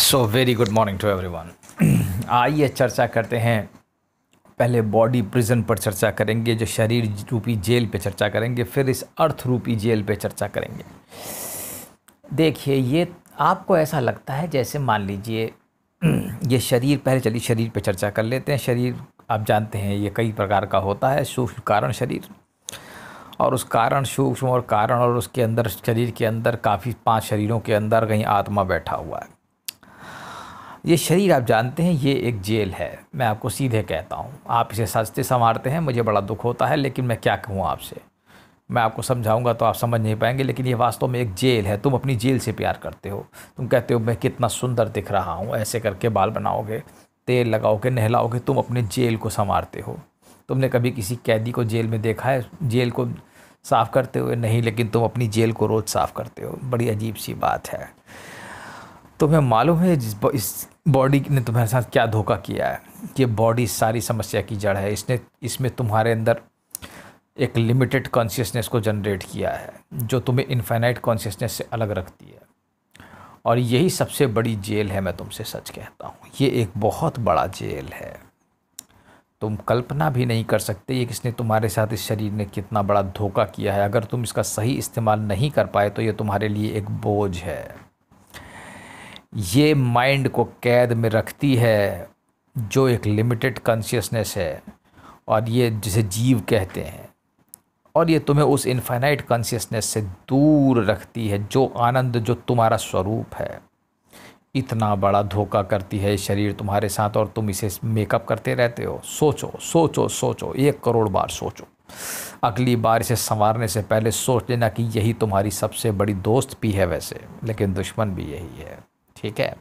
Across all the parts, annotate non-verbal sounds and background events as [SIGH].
so very good morning to everyone आइए चर्चा करते हैं पहले बॉडी प्रिजन पर चर्चा करेंगे जो शरीर रूपी जेल पे चर्चा करेंगे फिर इस अर्थ रूपी जेल पे चर्चा करेंगे देखिए ये आपको ऐसा लगता है जैसे मान लीजिए [CLEARS THROAT] ये शरीर पहले चलिए शरीर पे चर्चा कर लेते हैं शरीर आप जानते हैं ये कई प्रकार का होता है सूक्ष्म कारण शरीर और उस कारण सूक्ष्म और कारण और उसके अंदर शरीर के अंदर काफ़ी पांच शरीरों के अंदर कहीं आत्मा बैठा हुआ है ये शरीर आप जानते हैं ये एक जेल है मैं आपको सीधे कहता हूँ आप इसे सजते संवारते हैं मुझे बड़ा दुख होता है लेकिन मैं क्या कहूँ आपसे मैं आपको समझाऊंगा तो आप समझ नहीं पाएंगे लेकिन ये वास्तव में एक जेल है तुम अपनी जेल से प्यार करते हो तुम कहते हो मैं कितना सुंदर दिख रहा हूँ ऐसे करके बाल बनाओगे तेल लगाओगे नहलाओगे तुम अपने जेल को संवारते हो तुमने कभी किसी कैदी को जेल में देखा है जेल को साफ़ करते हुए नहीं लेकिन तुम अपनी जेल को रोज़ साफ़ करते हो बड़ी अजीब सी बात है तुम्हें मालूम है जिस इस बॉडी ने तुम्हारे साथ क्या धोखा किया है कि बॉडी सारी समस्या की जड़ है इसने इसमें तुम्हारे अंदर एक लिमिटेड कॉन्शियसनेस को जनरेट किया है जो तुम्हें इन्फाइनाइट कॉन्शियसनेस से अलग रखती है और यही सबसे बड़ी जेल है मैं तुमसे सच कहता हूँ ये एक बहुत बड़ा जेल है तुम कल्पना भी नहीं कर सकते ये किसने तुम्हारे साथ इस शरीर ने कितना बड़ा धोखा किया है अगर तुम इसका सही इस्तेमाल नहीं कर पाए तो ये तुम्हारे लिए एक बोझ है ये माइंड को कैद में रखती है जो एक लिमिटेड कॉन्शियसनेस है और ये जिसे जीव कहते हैं और ये तुम्हें उस इनफाइनाइट कॉन्शियसनेस से दूर रखती है जो आनंद जो तुम्हारा स्वरूप है इतना बड़ा धोखा करती है शरीर तुम्हारे साथ और तुम इसे मेकअप करते रहते हो सोचो सोचो सोचो एक करोड़ बार सोचो अगली बार इसे संवारने से पहले सोच लेना कि यही तुम्हारी सबसे बड़ी दोस्त भी है वैसे लेकिन दुश्मन भी यही है ठीक है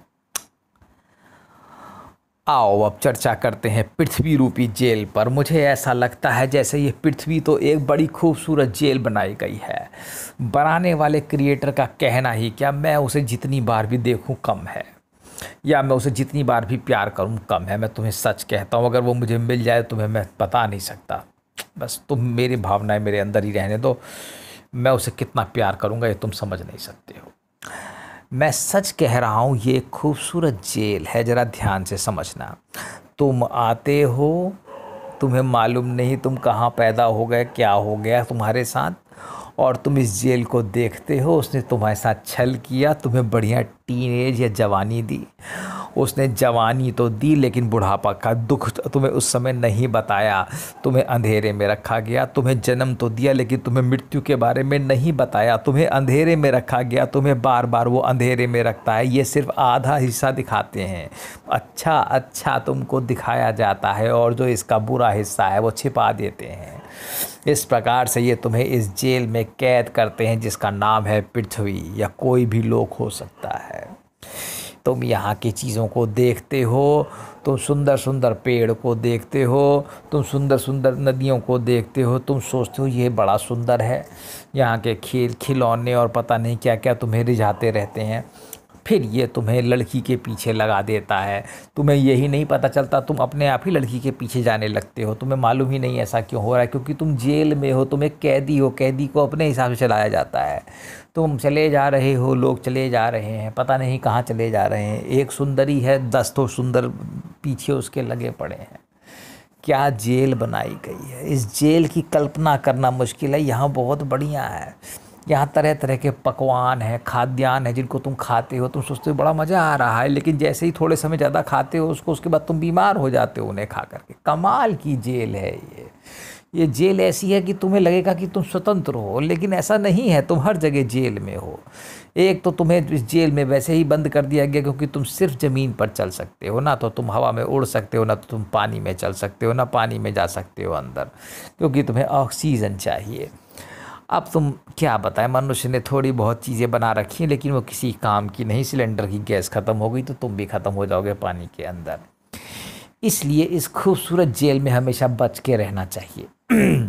आओ अब चर्चा करते हैं पृथ्वी रूपी जेल पर मुझे ऐसा लगता है जैसे ये पृथ्वी तो एक बड़ी खूबसूरत जेल बनाई गई है बनाने वाले क्रिएटर का कहना ही क्या मैं उसे जितनी बार भी देखूं कम है या मैं उसे जितनी बार भी प्यार करूं कम है मैं तुम्हें सच कहता हूं अगर वो मुझे मिल जाए तुम्हें मैं बता नहीं सकता बस तुम मेरी भावनाएं मेरे अंदर ही रहने दो मैं उसे कितना प्यार करूँगा ये तुम समझ नहीं सकते हो मैं सच कह रहा हूँ ये खूबसूरत जेल है ज़रा ध्यान से समझना तुम आते हो तुम्हें मालूम नहीं तुम कहाँ पैदा हो गए क्या हो गया तुम्हारे साथ और तुम इस जेल को देखते हो उसने तुम्हारे साथ छल किया तुम्हें बढ़िया टीन एज या जवानी दी उसने जवानी तो दी लेकिन बुढ़ापा का दुख तुम्हें उस समय नहीं बताया तुम्हें अंधेरे में रखा गया तुम्हें जन्म तो दिया लेकिन तुम्हें मृत्यु के बारे में नहीं बताया तुम्हें अंधेरे में रखा गया तुम्हें बार बार वो अंधेरे में रखता है ये सिर्फ आधा हिस्सा दिखाते हैं अच्छा अच्छा तुमको दिखाया जाता है और जो इसका बुरा हिस्सा है वो छिपा देते हैं इस प्रकार से ये तुम्हें इस जेल में कैद करते हैं जिसका नाम है पृथ्वी या कोई भी लोक हो सकता है तुम यहाँ की चीज़ों को देखते हो तुम सुंदर सुंदर पेड़ को देखते हो तुम सुंदर सुंदर नदियों को देखते हो तुम सोचते हो ये बड़ा सुंदर है यहाँ के खेल खिलौने और पता नहीं क्या क्या तुम्हें रिझाते रहते हैं फिर ये तुम्हें लड़की के पीछे लगा देता है तुम्हें यही नहीं पता चलता तुम अपने आप ही लड़की के पीछे जाने लगते हो तुम्हें मालूम ही नहीं ऐसा क्यों हो रहा है क्योंकि तुम जेल में हो तुम एक कैदी हो कैदी को अपने हिसाब से चलाया जाता है तुम चले जा रहे हो लोग चले जा रहे हैं पता नहीं कहाँ चले जा रहे हैं एक सुंदरी है दस तो सुंदर पीछे उसके लगे पड़े हैं क्या जेल बनाई गई है इस जेल की कल्पना करना मुश्किल है यहाँ बहुत बढ़िया है यहाँ तरह तरह के पकवान हैं खाद्यान्न है जिनको तुम खाते हो तुम सोचते हो बड़ा मज़ा आ रहा है लेकिन जैसे ही थोड़े समय ज़्यादा खाते हो उसको उसके बाद तुम बीमार हो जाते हो उन्हें खा करके कमाल की जेल है ये ये जेल ऐसी है कि तुम्हें लगेगा कि तुम स्वतंत्र हो लेकिन ऐसा नहीं है तुम हर जगह जेल में हो एक तो तुम्हें इस जेल में वैसे ही बंद कर दिया गया क्योंकि तुम सिर्फ ज़मीन पर चल सकते हो ना तो तुम हवा में उड़ सकते हो ना तो तुम पानी में चल सकते हो ना पानी में जा सकते हो अंदर क्योंकि तुम्हें ऑक्सीजन चाहिए अब तुम क्या बताएं मनुष्य ने थोड़ी बहुत चीज़ें बना रखी हैं लेकिन वो किसी काम की नहीं सिलेंडर की गैस ख़त्म हो गई तो तुम भी ख़त्म हो जाओगे पानी के अंदर इसलिए इस खूबसूरत जेल में हमेशा बच के रहना चाहिए [CLEARS THROAT]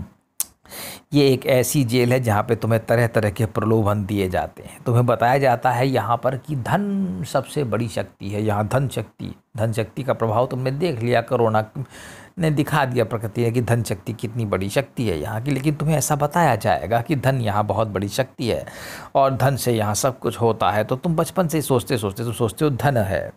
ये एक ऐसी जेल है जहाँ पे तुम्हें तरह तरह के प्रलोभन दिए जाते हैं तुम्हें बताया जाता है यहाँ पर कि धन सबसे बड़ी शक्ति है यहाँ धन शक्ति धन शक्ति का प्रभाव तुमने देख लिया कोरोना ने दिखा दिया प्रकृति है कि धन शक्ति कितनी बड़ी शक्ति है यहाँ की लेकिन तुम्हें ऐसा बताया जाएगा कि धन यहाँ बहुत बड़ी शक्ति है और धन से यहाँ सब कुछ होता है तो तुम बचपन से ही सोचते सोचते तुम सोचते हो धन है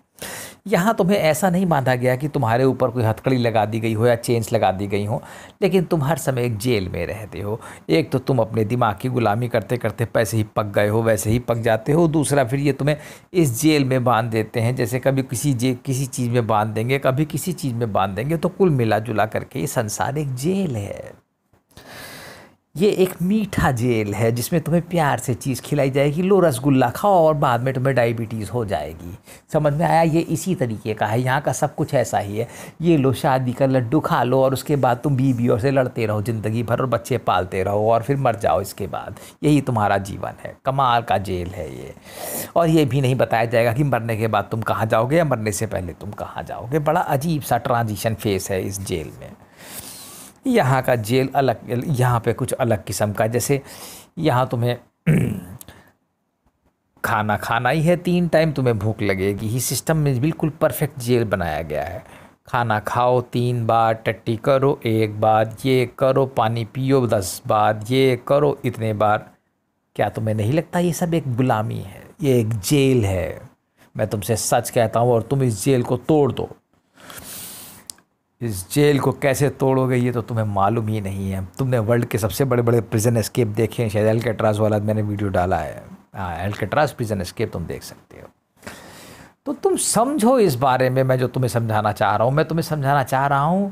यहाँ तुम्हें ऐसा नहीं बांधा गया कि तुम्हारे ऊपर कोई हथकड़ी लगा दी गई हो या चेंज लगा दी गई हो लेकिन तुम हर समय एक जेल में रहते हो एक तो तुम अपने दिमाग की गुलामी करते करते पैसे ही पक गए हो वैसे ही पक जाते हो दूसरा फिर ये तुम्हें इस जेल में बांध देते हैं जैसे कभी किसी जे किसी चीज़ में बांध देंगे कभी किसी चीज़ में बांध देंगे तो कुल मिला जुला करके ये संसार एक जेल है ये एक मीठा जेल है जिसमें तुम्हें प्यार से चीज़ खिलाई जाएगी लो रसगुल्ला खाओ और बाद में तुम्हें डायबिटीज़ हो जाएगी समझ में आया ये इसी तरीके का है यहाँ का सब कुछ ऐसा ही है ये लो शादी का लड्डू खा लो और उसके बाद तुम बीबी और से लड़ते रहो ज़िंदगी भर और बच्चे पालते रहो और फिर मर जाओ इसके बाद यही तुम्हारा जीवन है कमाल का जेल है ये और ये भी नहीं बताया जाएगा कि मरने के बाद तुम कहाँ जाओगे या मरने से पहले तुम कहाँ जाओगे बड़ा अजीब सा ट्रांजिशन फेस है इस जेल में यहाँ का जेल अलग यहाँ पे कुछ अलग किस्म का जैसे यहाँ तुम्हें [CLEARS THROAT] खाना खाना ही है तीन टाइम तुम्हें भूख लगेगी ही सिस्टम में बिल्कुल परफेक्ट जेल बनाया गया है खाना खाओ तीन बार टट्टी करो एक बार ये करो पानी पियो दस बार ये करो इतने बार क्या तुम्हें नहीं लगता ये सब एक गुलामी है ये एक जेल है मैं तुमसे सच कहता हूँ और तुम इस जेल को तोड़ दो इस जेल को कैसे तोड़ोगे ये तो तुम्हें मालूम ही नहीं है तुमने वर्ल्ड के सबसे बड़े बड़े प्रिजन एस्केप देखे हैं शायद एल्केट्रास वाला मैंने वीडियो डाला है हाँ एल्केट्रास प्रिजन एस्केप तुम देख सकते हो तो तुम समझो इस बारे में मैं जो तुम्हें समझाना चाह रहा हूँ मैं तुम्हें समझाना चाह रहा हूँ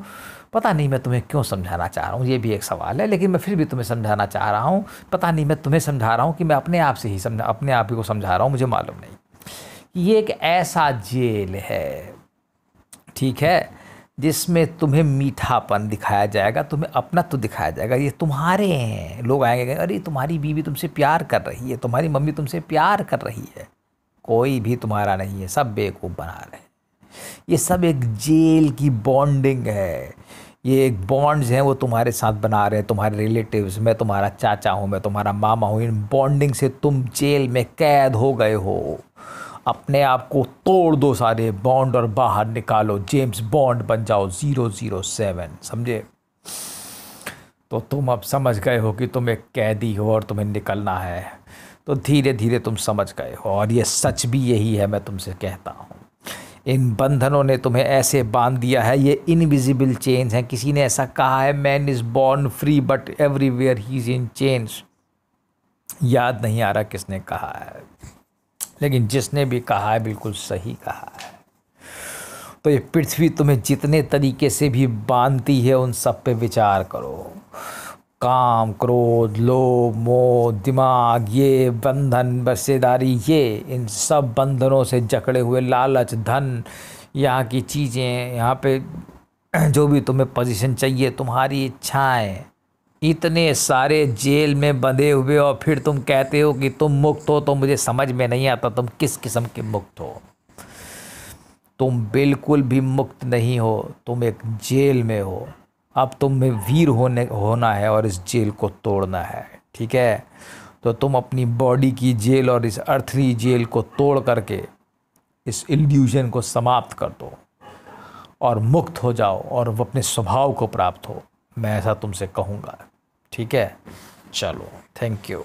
पता नहीं मैं तुम्हें क्यों समझाना चाह रहा हूँ ये भी एक सवाल है लेकिन मैं फिर भी तुम्हें समझाना चाह रहा हूँ पता नहीं मैं तुम्हें समझा रहा हूँ कि मैं अपने आप से ही समझा अपने आप ही को समझा रहा हूँ मुझे मालूम नहीं ये एक ऐसा जेल है ठीक है जिसमें तुम्हें मीठापन दिखाया जाएगा तुम्हें अपना तो दिखाया जाएगा ये तुम्हारे हैं लोग आएंगे अरे तुम्हारी बीवी तुमसे प्यार कर रही है तुम्हारी मम्मी तुमसे प्यार कर रही है कोई भी तुम्हारा नहीं है सब बेवकूफ़ बना रहे हैं ये सब एक जेल की बॉन्डिंग है ये एक बॉन्ड्स हैं वो तुम्हारे साथ बना रहे हैं तुम्हारे रिलेटिव्स मैं तुम्हारा चाचा हूँ मैं तुम्हारा मामा हूँ इन बॉन्डिंग से तुम जेल में कैद हो गए हो अपने आप को तोड़ दो सारे बॉन्ड और बाहर निकालो जेम्स बॉन्ड बन जाओ ज़ीरो ज़ीरो सेवन समझे तो तुम अब समझ गए हो कि तुम एक कैदी हो और तुम्हें निकलना है तो धीरे धीरे तुम समझ गए हो और ये सच भी यही है मैं तुमसे कहता हूँ इन बंधनों ने तुम्हें ऐसे बांध दिया है ये इनविजिबल चेंज हैं किसी ने ऐसा कहा है man is born free but everywhere he is in chains याद नहीं आ रहा किसने कहा है लेकिन जिसने भी कहा है बिल्कुल सही कहा है तो ये पृथ्वी तुम्हें जितने तरीके से भी बांधती है उन सब पे विचार करो काम क्रोध लोभ मोह दिमाग ये बंधन बसेदारी ये इन सब बंधनों से जकड़े हुए लालच धन यहाँ की चीज़ें यहाँ पे [CLEARS THROAT] जो भी तुम्हें पोजीशन चाहिए तुम्हारी इच्छाएं इतने सारे जेल में बंधे हुए और फिर तुम कहते हो कि तुम मुक्त हो तो मुझे समझ में नहीं आता तुम किस किस्म के मुक्त हो तुम बिल्कुल भी मुक्त नहीं हो तुम एक जेल में हो अब तुम्हें वीर होने होना है और इस जेल को तोड़ना है ठीक है तो तुम अपनी बॉडी की जेल और इस अर्थली जेल को तोड़ करके इस इल्यूजन को समाप्त कर दो और मुक्त हो जाओ और अपने स्वभाव को प्राप्त हो मैं ऐसा तुमसे कहूँगा ठीक है चलो थैंक यू